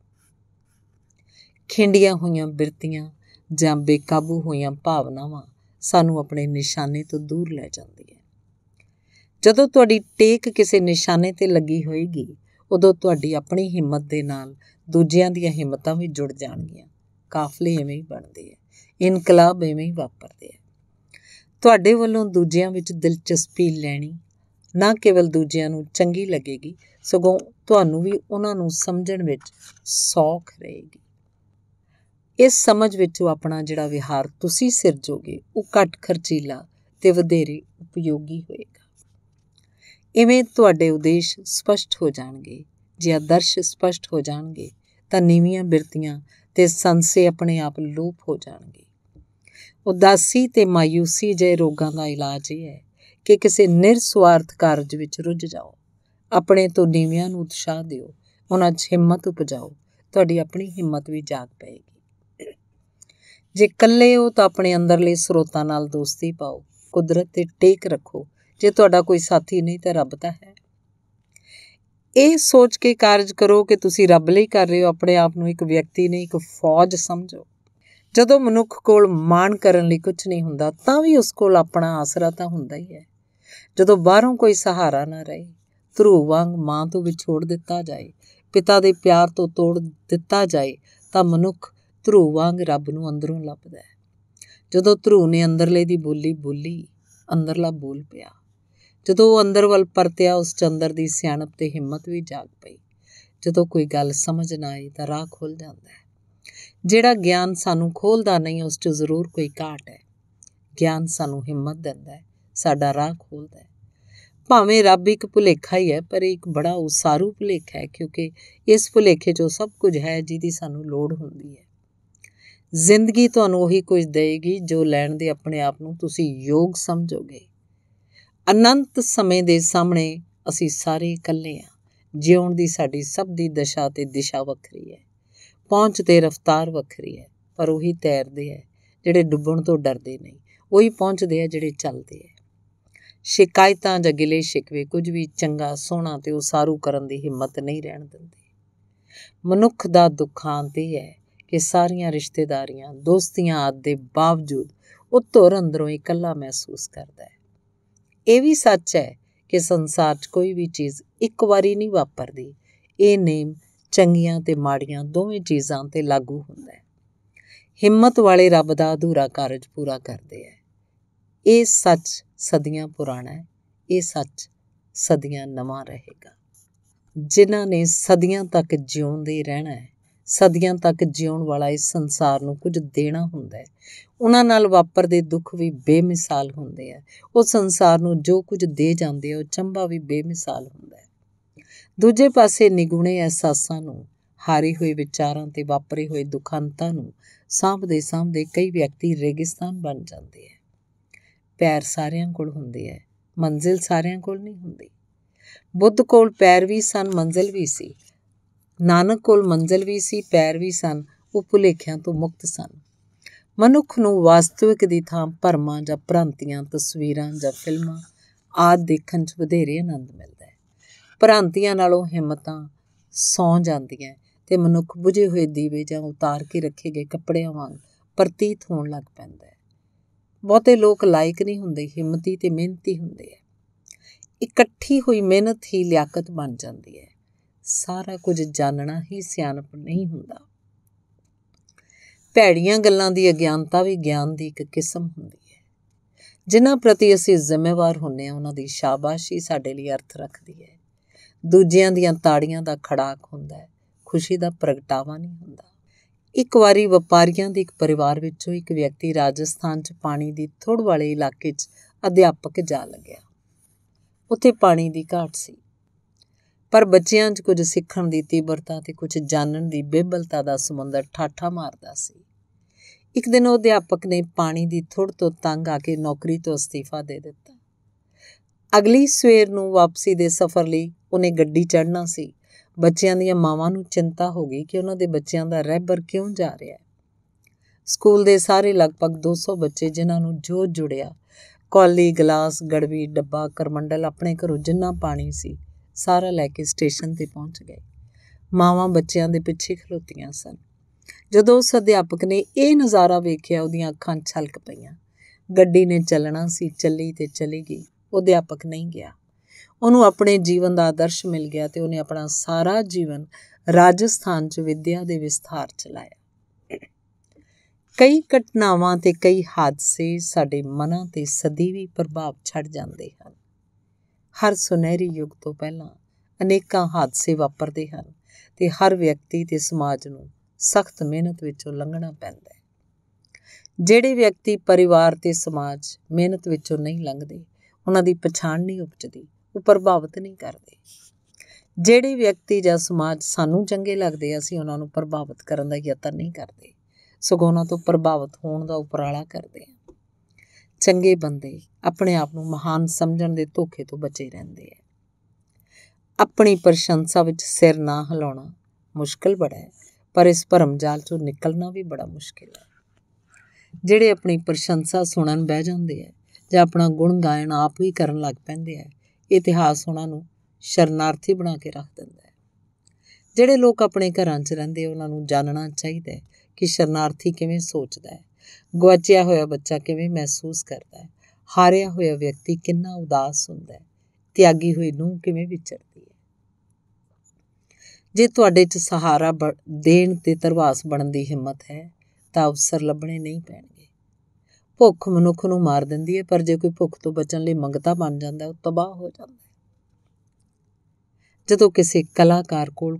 ਖਿੰਡੀਆਂ ਹੋਈਆਂ ਬਿਰਤੀਆਂ ਜਾਂ ਬੇਕਾਬੂ ਹੋਈਆਂ ਭਾਵਨਾਵਾਂ ਸਾਨੂੰ ਆਪਣੇ ਨਿਸ਼ਾਨੇ ਤੋਂ ਦੂਰ ਲੈ ਜਾਂਦੀ ਹੈ ਜਦੋਂ ਤੁਹਾਡੀ ਟੇਕ ਕਿਸੇ ਨਿਸ਼ਾਨੇ ਤੇ ਲੱਗੀ ਹੋਏਗੀ ਉਦੋਂ ਤੁਹਾਡੀ ਆਪਣੀ ਹਿੰਮਤ ਦੇ ਨਾਲ ਦੂਜਿਆਂ ਦੀਆਂ ਹਿੰਮਤਾਂ ਵੀ ਜੁੜ ਜਾਣਗੀਆਂ ਕਾਫਲੇ ਐਵੇਂ ਹੀ ਬਣਦੇ ਆ ਇਨਕਲਾਬ ਐਵੇਂ ਹੀ ਵਾਪਰਦੇ ਆ ਤੁਹਾਡੇ ਵੱਲੋਂ ਦੂਜਿਆਂ ਵਿੱਚ ਦਿਲਚਸਪੀ ਲੈਣੀ ਨਾ ਕੇਵਲ ਦੂਜਿਆਂ ਨੂੰ ਚੰਗੀ ਲੱਗੇਗੀ ਸਗੋਂ ਤੁਹਾਨੂੰ ਵੀ ਉਹਨਾਂ ਨੂੰ ਸਮਝਣ ਵਿੱਚ ਸੌਖ ਰਹੇਗੀ ਇਸ ਸਮਝ ਵਿੱਚੋਂ ਆਪਣਾ ਜਿਹੜਾ ਵਿਹਾਰ ਤੁਸੀਂ ਸਿਰਜੋਗੇ ਉਹ ਘੱਟ ਖਰਚੀਲਾ ਤੇ ਵਧੇਰੇ ਉਪਯੋਗੀ ਹੋਏਗਾ ਇਵੇਂ ਤੁਹਾਡੇ ਉਦੇਸ਼ ਸਪਸ਼ਟ ਹੋ ਜਾਣਗੇ ਜੇ ਆਦਰਸ਼ ਸਪਸ਼ਟ ਹੋ ਜਾਣਗੇ ਤਾਂ ਨੀਵੀਆਂ ਬਿਰਤੀਆਂ ਤੇ ਸੰਸੇ ਆਪਣੇ ਆਪ ਲੂਪ ਹੋ ਜਾਣਗੇ ਉਦਾਸੀ ਤੇ ਮਾਇੂਸੀ ਜੇ ਰੋਗਾਂ ਦਾ ਇਲਾਜ ਇਹ ਹੈ ਕਿ ਕਿਸੇ ਨਿਰਸਵਾਰਥ ਕਾਰਜ ਵਿੱਚ ਰੁੱਝ ਜਾਓ ਆਪਣੇ ਤੋਂ ਨੀਵੀਆਂ ਨੂੰ ਉਤਸ਼ਾਹ ਦਿਓ ਉਹਨਾਂ 'ਚ ਹਿੰਮਤ ਉਪਜਾਓ ਤੁਹਾਡੀ ਆਪਣੀ ਹਿੰਮਤ ਵੀ ਜਾਗ ਪਏਗੀ ਜੇ ਇਕੱਲੇ ਹੋ ਤਾਂ ਆਪਣੇ ਅੰਦਰਲੇ ਸਰੋਤਾਂ ਨਾਲ ਦੋਸਤੀ ਪਾਓ ਕੁਦਰਤ ਤੇ ਟੇਕ ਰੱਖੋ ਜੇ ਤੁਹਾਡਾ ਕੋਈ ਸਾਥੀ ਨਹੀਂ ਤਾਂ ਰੱਬ ਤਾਂ ਹੈ ਇਹ ਸੋਚ ਕੇ ਕਾਰਜ ਕਰੋ ਕਿ ਤੁਸੀਂ ਰੱਬ ਲਈ ਕਰ ਰਹੇ ਹੋ ਆਪਣੇ ਆਪ ਨੂੰ ਇੱਕ ਵਿਅਕਤੀ ਨਹੀਂ ਇੱਕ ਫੌਜ ਸਮਝੋ ਜਦੋਂ ਮਨੁੱਖ ਕੋਲ ਮਾਣ ਕਰਨ ਲਈ ਕੁਝ ਨਹੀਂ ਹੁੰਦਾ ਤਾਂ ਵੀ ਉਸ ਕੋਲ ਆਪਣਾ ਆਸਰਾ ਤਾਂ ਹੁੰਦਾ ਹੀ ਹੈ ਜਦੋਂ ਬਾਹਰੋਂ ਕੋਈ ਸਹਾਰਾ ਨਾ ਰਹੇ ਧਰੂ ਵਾਂਗ ਮਾਂ ਤੋਂ ਵਿਛੋੜ ਦਿੱਤਾ ਜਾਏ ਪਿਤਾ ਦੇ ਪਿਆਰ ਤੋਂ ਤੋੜ ਦਿੱਤਾ ਜਾਏ ਤਾਂ ਮਨੁੱਖ ਧਰੂ ਵਾਂਗ ਰੱਬ ਨੂੰ ਅੰਦਰੋਂ ਲੱਭਦਾ ਹੈ ਜਦੋਂ ਧਰੂ ਨੇ ਅੰਦਰਲੇ ਦੀ ਬੋਲੀ ਬੋਲੀ ਅੰਦਰਲਾ ਬੋਲ ਪਿਆ ਜਦੋਂ ਉਹ ਅੰਦਰ ਵੱਲ ਪਰਤਿਆ ਉਸ ਚੰਦਰ ਦੀ ਸਿਆਣਪ ਤੇ ਹਿੰਮਤ ਵੀ ਜਾਗ ਪਈ ਜਦੋਂ ਕੋਈ ਗੱਲ ਸਮਝ ਨਾ ਆਈ ਤਾਂ ਰਾਹ ਖੁੱਲ ਜਾਂਦਾ ਹੈ ਜਿਹੜਾ ਗਿਆਨ ਸਾਨੂੰ ਖੋਲਦਾ ਨਹੀਂ ਉਸ 'ਚ ਜ਼ਰੂਰ ਕੋਈ ਘਾਟ ਹੈ ਗਿਆਨ ਸਾਨੂੰ ਹਿੰਮਤ ਦਿੰਦਾ ਹੈ ਸਾਡਾ ਰਾਹ ਖੋਲਦਾ ਹੈ ਭਾਵੇਂ ਰੱਬ ਇੱਕ ਭੁਲੇਖਾ ਹੀ ਹੈ ਪਰ ਇੱਕ ਬੜਾ ਉਸਾਰੂ ਭੁਲੇਖਾ ਹੈ ਕਿਉਂਕਿ ਇਸ ਭੁਲੇਖੇ 'ਚੋਂ ਸਭ ਕੁਝ ਹੈ ਜਿਹਦੀ ਸਾਨੂੰ ਲੋੜ ਹੁੰਦੀ ਹੈ ਜ਼ਿੰਦਗੀ ਤੁਹਾਨੂੰ ਉਹੀ ਕੁਝ ਦੇਵੇਗੀ ਜੋ ਲੈਣ ਦੇ ਆਪਣੇ ਆਪ ਨੂੰ ਤੁਸੀਂ ਯੋਗ ਸਮਝੋਗੇ ਅਨੰਤ ਸਮੇਂ ਦੇ ਸਾਹਮਣੇ ਅਸੀਂ ਸਾਰੇ ਇਕੱਲੇ ਆ ਜਿਉਣ ਦੀ ਸਾਡੀ ਸਭ ਦੀ ਦਸ਼ਾ ਤੇ ਦਿਸ਼ਾ ਵੱਖਰੀ ਹੈ ਪਹੁੰਚ ਤੇ ਰਫ਼ਤਾਰ ਵੱਖਰੀ ਹੈ ਪਰ ਉਹੀ ਤੈਰਦੇ ਹੈ ਜਿਹੜੇ ਡੁੱਬਣ ਤੋਂ ਡਰਦੇ ਨਹੀਂ ਉਹੀ ਪਹੁੰਚਦੇ ਆ ਜਿਹੜੇ ਚੱਲਦੇ ਆ ਸ਼ਿਕਾਇਤਾਂ ਜਾਂ ਗਿਲੇ ਸ਼ਿਕਵੇ ਕੁਝ ਵੀ ਚੰਗਾ ਸੋਹਣਾ ਤੇ ਉਸਾਰੂ ਕਰਨ ਦੀ ਹਿੰਮਤ ਨਹੀਂ ਰਹਿਣ ਦਿੰਦੇ ਮਨੁੱਖ ਦਾ ਦੁੱਖਾਂ ਤੇ ਹੈ ਕਿ ਸਾਰੀਆਂ ਰਿਸ਼ਤੇਦਾਰੀਆਂ ਦੋਸਤੀਆਂ ਆਦ ਦੇ ਬਾਵਜੂਦ ਉਹ ਧੁਰ ਅੰਦਰੋਂ ਇਕੱਲਾ ਮਹਿਸੂਸ ਕਰਦਾ ਹੈ ਇਹ ਵੀ ਸੱਚ ਹੈ ਕਿ ਸੰਸਾਰ 'ਚ ਕੋਈ ਵੀ ਚੀਜ਼ ਇੱਕ ਵਾਰੀ ਨਹੀਂ ਵਾਪਰਦੀ ਇਹ ਨੇਮ ਚੰਗੀਆਂ ਤੇ ਮਾੜੀਆਂ ਦੋਵੇਂ ਚੀਜ਼ਾਂ ਤੇ ਲਾਗੂ ਹੁੰਦਾ ਹੈ ਹਿੰਮਤ ਵਾਲੇ ਰੱਬ ਦਾ ਅਧੂਰਾ ਕਾਰਜ ਪੂਰਾ ਕਰਦੇ ਹੈ ਇਹ ਸੱਚ ਸਦੀਆਂ ਪੁਰਾਣਾ ਹੈ ਇਹ ਸੱਚ ਸਦੀਆਂ ਨਵਾਂ ਰਹੇਗਾ ਜਿਨ੍ਹਾਂ ਨੇ ਸਦੀਆਂ ਤੱਕ ਜਿਉਂਦੇ ਰਹਿਣਾ ਹੈ ਸਦੀਆਂ ਤੱਕ ਜਿਉਣ ਵਾਲਾ ਇਸ ਸੰਸਾਰ ਨੂੰ ਕੁਝ ਦੇਣਾ ਹੁੰਦਾ ਹੈ ਉਹਨਾਂ ਨਾਲ ਵਾਪਰਦੇ ਦੁੱਖ ਵੀ ਬੇਮਿਸਾਲ ਹੁੰਦੇ ਆ ਉਹ ਸੰਸਾਰ ਨੂੰ ਜੋ ਕੁਝ ਦੇ ਜਾਂਦੇ ਆ ਉਹ ਚੰਬਾ ਵੀ ਬੇਮਿਸਾਲ ਹੁੰਦਾ ਹੈ ਦੂਜੇ ਪਾਸੇ ਨਿਗੁਣੇ ਅਹਿਸਾਸਾਂ ਨੂੰ ਹਾਰੇ ਹੋਏ ਵਿਚਾਰਾਂ ਤੇ ਵਾਪਰੇ ਹੋਏ ਦੁਖਾਂਤਾਂ ਨੂੰ ਸਾਹਮਣੇ ਸਾਹਮਣੇ ਕਈ ਵਿਅਕਤੀ ਰੇਗਿਸਤਾਨ ਬਣ ਜਾਂਦੇ ਆ ਪੈਰ ਸਾਰਿਆਂ ਕੋਲ ਹੁੰਦੇ ਆ ਮੰਜ਼ਿਲ ਸਾਰਿਆਂ ਕੋਲ ਨਹੀਂ ਹੁੰਦੀ ਬੁੱਧ ਕੋਲ ਪੈਰ ਵੀ ਸਨ ਮੰਜ਼ਿਲ ਵੀ ਸੀ ਨਾਨਕ ਕੋਲ ਮੰਜ਼ਿਲ ਵੀ ਸੀ ਪੈਰ ਵੀ ਸਨ ਉਹ ਭੁਲੇਖਿਆਂ ਤੋਂ ਮੁਕਤ ਸਨ ਮਨੁੱਖ ਨੂੰ ਵਾਸਤਵਿਕ ਦੀ ਥਾਂ ਪਰਮਾਂ ਜਾਂ ਭ੍ਰਾਂਤੀਆਂ ਤਸਵੀਰਾਂ ਜਾਂ ਫਿਲਮਾਂ ਆਦਿ ਦੇਖਣ 'ਚ ਵਧੇਰੇ ਆਨੰਦ ਮਿਲਦਾ ਹੈ ਭ੍ਰਾਂਤੀਆਂ ਨਾਲੋਂ ਹਿੰਮਤਾਂ ਸੌਂ ਜਾਂਦੀਆਂ ਤੇ ਮਨੁੱਖ ਬੁਝੇ ਹੋਏ ਦੀਵੇ ਜਾਂ ਉਤਾਰ ਕੇ ਰੱਖੇ ਗਏ ਕੱਪੜਿਆਂ ਵਾਂਗ ਪ੍ਰਤੀਤ ਹੋਣ ਲੱਗ ਪੈਂਦਾ ਹੈ ਬਹੁਤੇ ਲੋਕ ਲਾਇਕ ਨਹੀਂ ਹੁੰਦੇ ਹਿੰਮਤੀ ਤੇ ਮਿਹਨਤੀ ਹੁੰਦੇ ਆ ਇਕੱਠੀ ਹੋਈ ਮਿਹਨਤ ਹੀ ਲਿਆਕਤ ਬਣ ਜਾਂਦੀ ਹੈ ਸਾਰਾ ਕੁਝ ਜਾਣਨਾ ਹੀ ਸਿਆਣਪ ਨਹੀਂ ਹੁੰਦਾ ਭੈੜੀਆਂ ਗੱਲਾਂ ਦੀ ਅਗਿਆਨਤਾ ਵੀ ਗਿਆਨ ਦੀ ਇੱਕ ਕਿਸਮ ਹੁੰਦੀ ਹੈ ਜਿਨ੍ਹਾਂ ਪ੍ਰਤੀ ਅਸੀਂ ਜ਼ਿੰਮੇਵਾਰ ਹੁੰਨੇ ਆ ਉਹਨਾਂ ਦੀ ਸ਼ਾਬਾਸ਼ੀ ਸਾਡੇ ਲਈ ਅਰਥ ਰੱਖਦੀ ਹੈ ਦੂਜਿਆਂ ਦੀਆਂ ਤਾੜੀਆਂ ਦਾ ਖੜਾਕ ਹੁੰਦਾ ਹੈ ਖੁਸ਼ੀ ਦਾ ਪ੍ਰਗਟਾਵਾ ਨਹੀਂ ਹੁੰਦਾ ਇੱਕ ਵਾਰੀ ਵਪਾਰੀਆਂ ਦੇ ਇੱਕ ਪਰਿਵਾਰ ਵਿੱਚੋਂ ਇੱਕ ਵਿਅਕਤੀ ਰਾਜਸਥਾਨ 'ਚ ਪਾਣੀ ਦੀ ਥੋੜ ਵਾਲੇ ਇਲਾਕੇ 'ਚ ਅਧਿਆਪਕ ਜਾ ਲੱਗਿਆ ਉੱਥੇ ਪਾਣੀ ਦੀ ਘਾਟ ਸੀ ਪਰ ਬੱਚਿਆਂ 'ਚ ਕੁਝ ਸਿੱਖਣ ਦੀ ਤੀਬਰਤਾ ਤੇ ਕੁਝ ਜਾਣਨ ਦੀ ਬੇਬਲਤਾ ਦਾ ਸਮੁੰਦਰ ਠਾਠਾ ਮਾਰਦਾ ਸੀ ਇੱਕ ਦਿਨ ਉਹ ਅਧਿਆਪਕ ਨੇ ਪਾਣੀ ਦੀ ਥੁੜ ਤੋਂ ਤੰਗ ਆ ਕੇ ਨੌਕਰੀ ਤੋਂ ਅਸਤੀਫਾ ਦੇ ਦਿੱਤਾ ਅਗਲੀ ਸਵੇਰ ਨੂੰ ਵਾਪਸੀ ਦੇ ਸਫ਼ਰ ਲਈ ਉਹਨੇ ਗੱਡੀ ਚੜ੍ਹਨਾ ਸੀ ਬੱਚਿਆਂ ਦੀਆਂ ਮਾਵਾਂ ਨੂੰ ਚਿੰਤਾ ਹੋ ਗਈ ਕਿ ਉਹਨਾਂ ਦੇ ਬੱਚਿਆਂ ਦਾ ਰਹਿਬਰ ਕਿਉਂ ਜਾ ਰਿਹਾ ਹੈ ਸਕੂਲ ਦੇ ਸਾਰੇ ਲਗਭਗ 200 ਬੱਚੇ ਜਿਨ੍ਹਾਂ ਨੂੰ ਜੋ ਜੁੜਿਆ ਕੋਲੀ ਗਲਾਸ ਗੜਵੀ ਡੱਬਾ ਕਰਮੰਡਲ ਆਪਣੇ ਘਰੋਂ ਜਿੰਨਾ ਪਾਣੀ ਸੀ ਸਾਰਾ ਲੈ ਕੇ ਸਟੇਸ਼ਨ ਤੇ ਪਹੁੰਚ ਗਏ ਮਾਵਾਂ ਬੱਚਿਆਂ ਦੇ ਪਿੱਛੇ ਖਲੋਤੀਆਂ ਸਨ ਜਦੋਂ ਉਸ ਅਧਿਆਪਕ ਨੇ ਇਹ ਨਜ਼ਾਰਾ ਵੇਖਿਆ ਉਹਦੀਆਂ ਅੱਖਾਂ ਛਲਕ ਪਈਆਂ ਗੱਡੀ ਨੇ ਚੱਲਣਾ ਸੀ ਚੱਲੀ ਤੇ ਚਲੀ ਗਈ ਉਹ ਅਧਿਆਪਕ ਨਹੀਂ ਗਿਆ ਉਹਨੂੰ ਆਪਣੇ ਜੀਵਨ ਦਾ ਆਦਰਸ਼ ਮਿਲ ਗਿਆ ਤੇ ਉਹਨੇ ਆਪਣਾ ਸਾਰਾ ਜੀਵਨ ਰਾਜਸਥਾਨ 'ਚ ਵਿਦਿਆ ਦੇ ਵਿਸਥਾਰ ਚਲਾਇਆ ਕਈ ਘਟਨਾਵਾਂ ਤੇ ਕਈ ਹਾਦਸੇ ਸਾਡੇ ਮਨਾਂ ਤੇ ਸਦੀਵੀ ਪ੍ਰਭਾਵ ਛੱਡ ਜਾਂਦੇ ਹਨ ਹਰ ਸੁਨਹਿਰੀ ਯੁੱਗ ਤੋਂ ਪਹਿਲਾਂ ਅਨੇਕਾਂ ਹਾਦਸੇ ਵਾਪਰਦੇ ਹਨ ਤੇ ਹਰ ਵਿਅਕਤੀ ਤੇ ਸਮਾਜ ਨੂੰ ਸਖਤ ਮਿਹਨਤ ਵਿੱਚੋਂ ਲੰਘਣਾ ਪੈਂਦਾ ਹੈ ਜਿਹੜੇ ਵਿਅਕਤੀ ਪਰਿਵਾਰ ਤੇ ਸਮਾਜ ਮਿਹਨਤ ਵਿੱਚੋਂ ਨਹੀਂ ਲੰਘਦੇ ਉਹਨਾਂ ਦੀ ਪਛਾਣ ਨਹੀਂ ਉਪਜਦੀ ਉਹ ਪ੍ਰਭਾਵਿਤ ਨਹੀਂ ਕਰਦੇ ਜਿਹੜੇ ਵਿਅਕਤੀ ਜਾਂ ਸਮਾਜ ਸਾਨੂੰ ਚੰਗੇ ਲੱਗਦੇ ਅਸੀਂ ਉਹਨਾਂ ਨੂੰ ਪ੍ਰਭਾਵਿਤ ਕਰਨ ਦਾ ਯਤਨ ਨਹੀਂ ਕਰਦੇ ਸਗੋਂ ਉਹਨਾਂ ਤੋਂ ਪ੍ਰਭਾਵਿਤ ਹੋਣ ਦਾ ਉਪਰਾਲਾ ਕਰਦੇ ਹਾਂ ਚੰਗੇ ਬੰਦੇ ਆਪਣੇ ਆਪ ਨੂੰ ਮਹਾਨ ਸਮਝਣ ਦੇ ਧੋਖੇ ਤੋਂ ਬਚੇ ਰਹਿੰਦੇ ਆ ਆਪਣੀ ਪ੍ਰਸ਼ੰਸਾ ਵਿੱਚ ਸਿਰ ਨਾ ਹਿਲਾਉਣਾ ਮੁਸ਼ਕਲ ਬੜਾ ਹੈ ਪਰ ਇਸ ਭਰਮ ਜਾਲ ਚੋਂ ਨਿਕਲਣਾ ਵੀ ਬੜਾ ਮੁਸ਼ਕਲ ਹੈ ਜਿਹੜੇ ਆਪਣੀ ਪ੍ਰਸ਼ੰਸਾ ਸੁਣਨ ਬਹਿ ਜਾਂਦੇ ਆ ਜਾਂ ਆਪਣਾ ਗੁਣ ਗਾਇਨ ਆਪ ਹੀ ਕਰਨ ਲੱਗ ਪੈਂਦੇ ਆ ਇਤਿਹਾਸ ਉਹਨਾਂ ਨੂੰ ਸ਼ਰਨਾਰਥੀ ਬਣਾ ਕੇ ਰੱਖ ਦਿੰਦਾ ਹੈ ਜਿਹੜੇ ਲੋਕ ਆਪਣੇ ਘਰਾਂ 'ਚ ਰਹਿੰਦੇ ਉਹਨਾਂ ਨੂੰ ਜਾਣਨਾ ਚਾਹੀਦਾ ਹੈ ਕਿ ਸ਼ਰਨਾਰਥੀ ਕਿਵੇਂ ਸੋਚਦਾ ਹੈ ਗਵਾਚਿਆ ਹੋਇਆ ਬੱਚਾ ਕਿਵੇਂ ਮਹਿਸੂਸ ਕਰਦਾ ਹੈ ਹਾਰਿਆ ਹੋਇਆ ਵਿਅਕਤੀ ਕਿੰਨਾ ਉਦਾਸ ਹੁੰਦਾ ਹੈ ਤਿਆਗੀ ਹੋਈ ਨੂੰ ਕਿਵੇਂ ਵਿਚਰਦੀ ਹੈ ਜੇ ਤੁਹਾਡੇ 'ਚ ਸਹਾਰਾ ਦੇਣ ਤੇ ਤਰਵਾਸ ਬਣਨ ਦੀ ਹਿੰਮਤ ਹੈ ਤਾਂ ਅਵਸਰ ਲੱਭਣੇ ਨਹੀਂ ਪੈਣਗੇ ਭੁੱਖ ਮਨੁੱਖ ਨੂੰ ਮਾਰ ਦਿੰਦੀ ਹੈ ਪਰ ਜੇ ਕੋਈ ਭੁੱਖ ਤੋਂ ਬਚਣ ਲਈ ਮੰਗਤਾ ਬਣ ਜਾਂਦਾ ਉਹ ਤਬਾਹ ਹੋ ਜਾਂਦਾ ਜਦੋਂ ਕਿਸੇ ਕਲਾਕਾਰ ਕੋਲ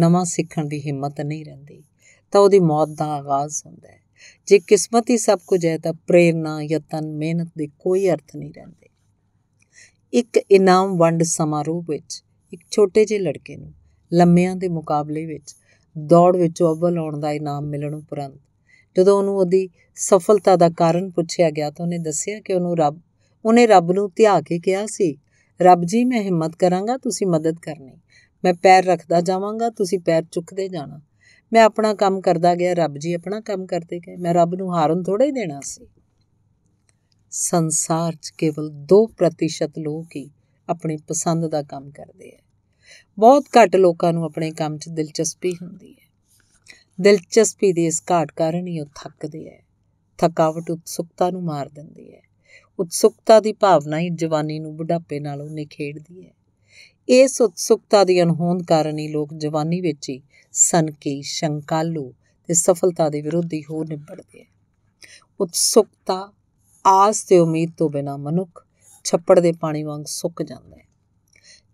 ਨਵਾਂ ਸਿੱਖਣ ਦੀ ਹਿੰਮਤ ਨਹੀਂ ਰਹਿੰਦੀ ਤਾਂ ਉਹਦੀ ਮੌਤ ਦਾ ਆਗਾਜ਼ ਹੁੰਦਾ ਹੈ ਜੇ ਕਿਸਮਤ ਹੀ ਸਭ ਕੁਝ ਹੈ ਤਾਂ ਪ੍ਰੇਰਣਾ ਯਤਨ ਮਿਹਨਤ ਦੇ ਕੋਈ ਅਰਥ ਨਹੀਂ ਰਹਿੰਦੇ ਇੱਕ ਇਨਾਮ ਵੰਡ ਸਮਾਰੋਹ ਵਿੱਚ ਇੱਕ ਛੋਟੇ ਜਿਹੇ ਲੜਕੇ ਨੂੰ ਲੰਮਿਆਂ ਦੇ ਮੁਕਾਬਲੇ ਵਿੱਚ ਦੌੜ ਵਿੱਚ ਅਵਲ ਆਉਣ ਦਾ ਇਨਾਮ ਮਿਲਣ ਉਪਰੰਤ ਜਦੋਂ ਉਹਨੂੰ ਉਹਦੀ ਸਫਲਤਾ ਦਾ ਕਾਰਨ ਪੁੱਛਿਆ ਗਿਆ ਤਾਂ ਉਹਨੇ ਦੱਸਿਆ ਕਿ ਉਹਨੂੰ ਰੱਬ ਉਹਨੇ ਰੱਬ ਨੂੰ ਧਿਆ ਕੇ ਕਿਹਾ ਸੀ ਰੱਬ ਜੀ ਮੈਂ ਹਿੰਮਤ ਕਰਾਂਗਾ ਤੁਸੀਂ ਮਦਦ ਕਰਨੀ ਮੈਂ ਪੈਰ ਰੱਖਦਾ ਜਾਵਾਂਗਾ ਤੁਸੀਂ ਪੈਰ ਚੁੱਕਦੇ ਜਾਣਾ ਮੈਂ ਆਪਣਾ ਕੰਮ ਕਰਦਾ ਗਿਆ ਰੱਬ ਜੀ ਆਪਣਾ ਕੰਮ ਕਰਦੇ ਗਏ ਮੈਂ ਰੱਬ ਨੂੰ ਹਾਰਨ ਥੋੜਾ ਹੀ ਦੇਣਾ ਸੀ ਸੰਸਾਰ 'ਚ ਕੇਵਲ 2% ਲੋਕ ਹੀ ਆਪਣੀ ਪਸੰਦ ਦਾ ਕੰਮ ਕਰਦੇ ਆ ਬਹੁਤ ਘੱਟ ਲੋਕਾਂ ਨੂੰ ਆਪਣੇ ਕੰਮ 'ਚ ਦਿਲਚਸਪੀ ਹੁੰਦੀ ਹੈ ਦਿਲਚਸਪੀ ਦੇ ਇਸ ਘਾਟ ਕਾਰਨ ਹੀ ਉਹ ਥੱਕਦੇ ਆ ਥਕਾਵਟ ਉਤਸੁਕਤਾ ਨੂੰ ਮਾਰ ਦਿੰਦੀ ਹੈ ਉਤਸੁਕਤਾ ਦੀ ਭਾਵਨਾ ਹੀ ਜਵਾਨੀ ਨੂੰ ਬੁਢਾਪੇ ਨਾਲੋਂ ਨਿਖੇੜਦੀ ਹੈ ਇਸ ਉਤਸੁਕਤਾ ਦੀ ਅਨਹੋਂਦ ਕਾਰਨ ਹੀ ਲੋਕ ਜਵਾਨੀ ਵਿੱਚ ਹੀ ਸੰਕੀ ਸ਼ੰਕਾਲੂ ਤੇ ਸਫਲਤਾ ਦੇ ਵਿਰੋਧੀ ਹੋ ਨਿਬੜਦੇ ਆ ਉਤਸੁਕਤਾ ਆਸ ਤੇ ਉਮੀਦ ਤੋਂ ਬਿਨਾ ਮਨੁੱਖ ਛੱਪੜ ਦੇ ਪਾਣੀ ਵਾਂਗ ਸੁੱਕ ਜਾਂਦਾ ਹੈ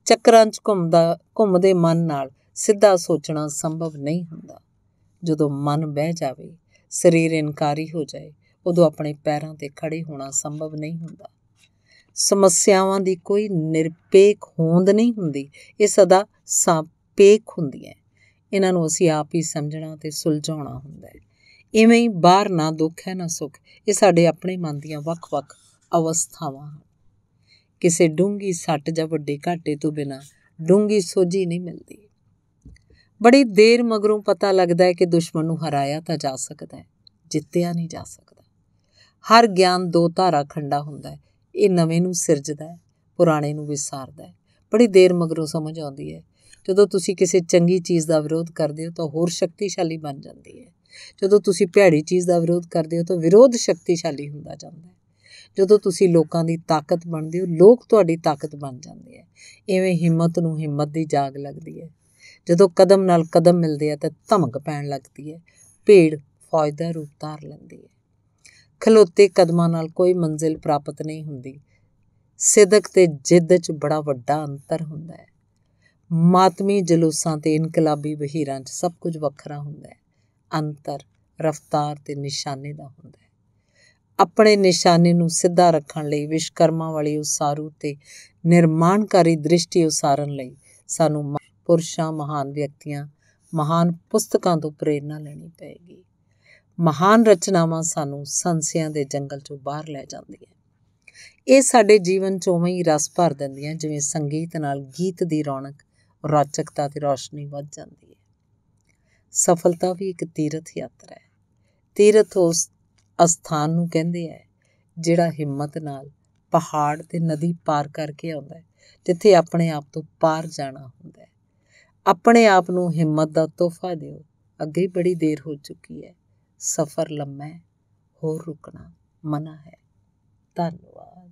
ਚੱਕਰਾਂ 'ਚ ਘੁੰਮਦਾ ਘੁੰਮਦੇ ਮਨ ਨਾਲ ਸਿੱਧਾ ਸੋਚਣਾ ਸੰਭਵ ਨਹੀਂ ਹੁੰਦਾ ਜਦੋਂ ਮਨ ਬਹਿ ਜਾਵੇ ਸਰੀਰ ਇਨਕਾਰੀ ਹੋ ਜਾਏ ਉਦੋਂ ਆਪਣੇ ਪੈਰਾਂ ਤੇ ਖੜੇ ਹੋਣਾ ਸੰਭਵ ਨਹੀਂ ਹੁੰਦਾ ਸਮੱਸਿਆਵਾਂ ਦੀ ਕੋਈ ਨਿਰਪੇਖ ਹੋਂਦ ਨਹੀਂ ਹੁੰਦੀ ਇਹ ਸਦਾ ਸਾਪੇਖ ਹੁੰਦੀਆਂ ਇਹਨਾਂ ਨੂੰ ਅਸੀਂ ਆਪ ਹੀ ਸਮਝਣਾ ਤੇ ਸੁਲਝਾਉਣਾ ਹੁੰਦਾ ਹੈ ਇਵੇਂ ਹੀ ਬਾਹਰ ਨਾ ਦੁੱਖ ਹੈ ਨਾ ਸੁੱਖ ਇਹ ਸਾਡੇ ਆਪਣੇ ਮਨ ਦੀਆਂ ਵੱਖ-ਵੱਖ ਅਵਸਥਾਵਾਂ ਹਨ ਕਿਸੇ ਡੂੰਗੀ ਸੱਟ ਜਾਂ ਵੱਡੇ ਘਾਟੇ ਤੋਂ ਬਿਨਾ ਡੂੰਗੀ ਸੋਝੀ ਨਹੀਂ ਮਿਲਦੀ ਬੜੀ ਦੇਰ ਮਗਰੋਂ ਪਤਾ ਲੱਗਦਾ ਹੈ ਕਿ ਦੁਸ਼ਮਣ ਨੂੰ ਹਰਾਇਆ ਤਾਂ ਜਾ ਸਕਦਾ ਹੈ ਜਿੱਤਿਆ ਨਹੀਂ ਜਾ ਸਕਦਾ ਹਰ ਗਿਆਨ ਦੋ ਧਾਰਾ ਖੰਡਾ ਹੁੰਦਾ ਹੈ ਇਹ ਨਵੇਂ ਨੂੰ ਸਿਰਜਦਾ ਹੈ ਪੁਰਾਣੇ ਨੂੰ ਵਿਸਾਰਦਾ ਹੈ ਬੜੀ ਦੇਰ ਮਗਰੋਂ ਸਮਝ ਆਉਂਦੀ ਹੈ ਜਦੋਂ ਤੁਸੀਂ ਕਿਸੇ ਚੰਗੀ ਚੀਜ਼ ਦਾ ਵਿਰੋਧ ਕਰਦੇ ਹੋ ਤਾਂ ਹੋਰ ਸ਼ਕਤੀਸ਼ਾਲੀ ਬਣ ਜਾਂਦੀ ਹੈ ਜਦੋਂ ਤੁਸੀਂ ਭੈੜੀ ਚੀਜ਼ ਦਾ ਵਿਰੋਧ ਕਰਦੇ ਹੋ ਤਾਂ ਵਿਰੋਧ ਸ਼ਕਤੀਸ਼ਾਲੀ ਹੁੰਦਾ ਜਾਂਦਾ ਹੈ ਜਦੋਂ ਤੁਸੀਂ ਲੋਕਾਂ ਦੀ ਤਾਕਤ ਬਣਦੇ ਹੋ ਲੋਕ ਤੁਹਾਡੀ ਤਾਕਤ ਬਣ ਜਾਂਦੇ ਆ ਐਵੇਂ ਹਿੰਮਤ ਨੂੰ ਹਿੰਮਤ ਦੀ ਜਾਗ ਲੱਗਦੀ ਹੈ ਜਦੋਂ ਕਦਮ ਨਾਲ ਕਦਮ ਮਿਲਦੇ ਆ ਤਾਂ ਧਮਕ ਪੈਣ ਲੱਗਦੀ ਹੈ ਭੇੜ ਫੌਜ ਦਾ ਰੂਪ ਧਾਰ ਲੈਂਦੀ ਹੈ ਖਲੋਤੇ ਕਦਮਾਂ ਨਾਲ ਕੋਈ ਮੰਜ਼ਿਲ ਪ੍ਰਾਪਤ ਨਹੀਂ ਹੁੰਦੀ ਸਿੱਧਕ ਤੇ ਜਿੱਦ 'ਚ ਬੜਾ ਵੱਡਾ ਅੰਤਰ ਹੁੰਦਾ ਹੈ ਮਾਤਮੀ ਜਲੂਸਾਂ ਤੇ ਇਨਕਲਾਬੀ ਬਹੀਰਾਂ 'ਚ ਸਭ ਕੁਝ ਵੱਖਰਾ ਹੁੰਦਾ ਹੈ ਅੰਤਰ ਰਫਤਾਰ ਤੇ ਨਿਸ਼ਾਨੇ ਦਾ ਹੁੰਦਾ ਹੈ ਆਪਣੇ ਨਿਸ਼ਾਨੇ ਨੂੰ ਸਿੱਧਾ ਰੱਖਣ ਲਈ ਵਿਸ਼ਕਰਮਾ ਵਾਲੀ ਉਸਾਰੂ ਤੇ ਨਿਰਮਾਣਕਾਰੀ ਦ੍ਰਿਸ਼ਟੀ ਉਸਾਰਨ ਲਈ ਸਾਨੂੰ ਪੁਰਸ਼ਾਂ ਮਹਾਨ ਵਿਅਕਤੀਆਂ ਮਹਾਨ ਪੁਸਤਕਾਂ ਤੋਂ ਪ੍ਰੇਰਣਾ ਲੈਣੀ ਪਏਗੀ ਮਹਾਨ ਰਚਨਾਵਾਂ ਸਾਨੂੰ ਸੰਸਿਆਂ ਦੇ ਜੰਗਲ ਚੋਂ ਬਾਹਰ ਲੈ ਜਾਂਦੀਆਂ ਇਹ ਸਾਡੇ ਜੀਵਨ ਚੋਂ ਵੀ ਰਸ ਭਰ ਦਿੰਦੀਆਂ ਜਿਵੇਂ ਸੰਗੀਤ ਨਾਲ ਗੀਤ ਦੀ ਰੌਣਕ ਰਾਚਕਤਾ ਤੇ ਰੌਸ਼ਨੀ ਵੱਧ ਜਾਂਦੀ ਹੈ ਸਫਲਤਾ ਵੀ ਇੱਕ ਤੀਰਥ ਯਾਤਰਾ ਹੈ ਤੀਰਥ ਉਸ ਅਸਥਾਨ ਨੂੰ ਕਹਿੰਦੇ ਆ ਜਿਹੜਾ ਹਿੰਮਤ ਨਾਲ ਪਹਾੜ ਤੇ ਨਦੀ ਪਾਰ ਕਰਕੇ ਆਉਂਦਾ ਹੈ ਜਿੱਥੇ ਆਪਣੇ ਆਪ ਤੋਂ ਪਾਰ ਜਾਣਾ ਹੁੰਦਾ ਹੈ ਆਪਣੇ ਆਪ ਨੂੰ ਹਿੰਮਤ ਦਾ ਤੋਹਫਾ ਦਿਓ ਅੱਗੇ ਬੜੀ ਦੇਰ ਹੋ ਚੁੱਕੀ ਹੈ ਸਫ਼ਰ ਲੰਮਾ ਹੋਰ ਰੁਕਣਾ ਮਨਾ ਹੈ ਧੰਨਵਾਦ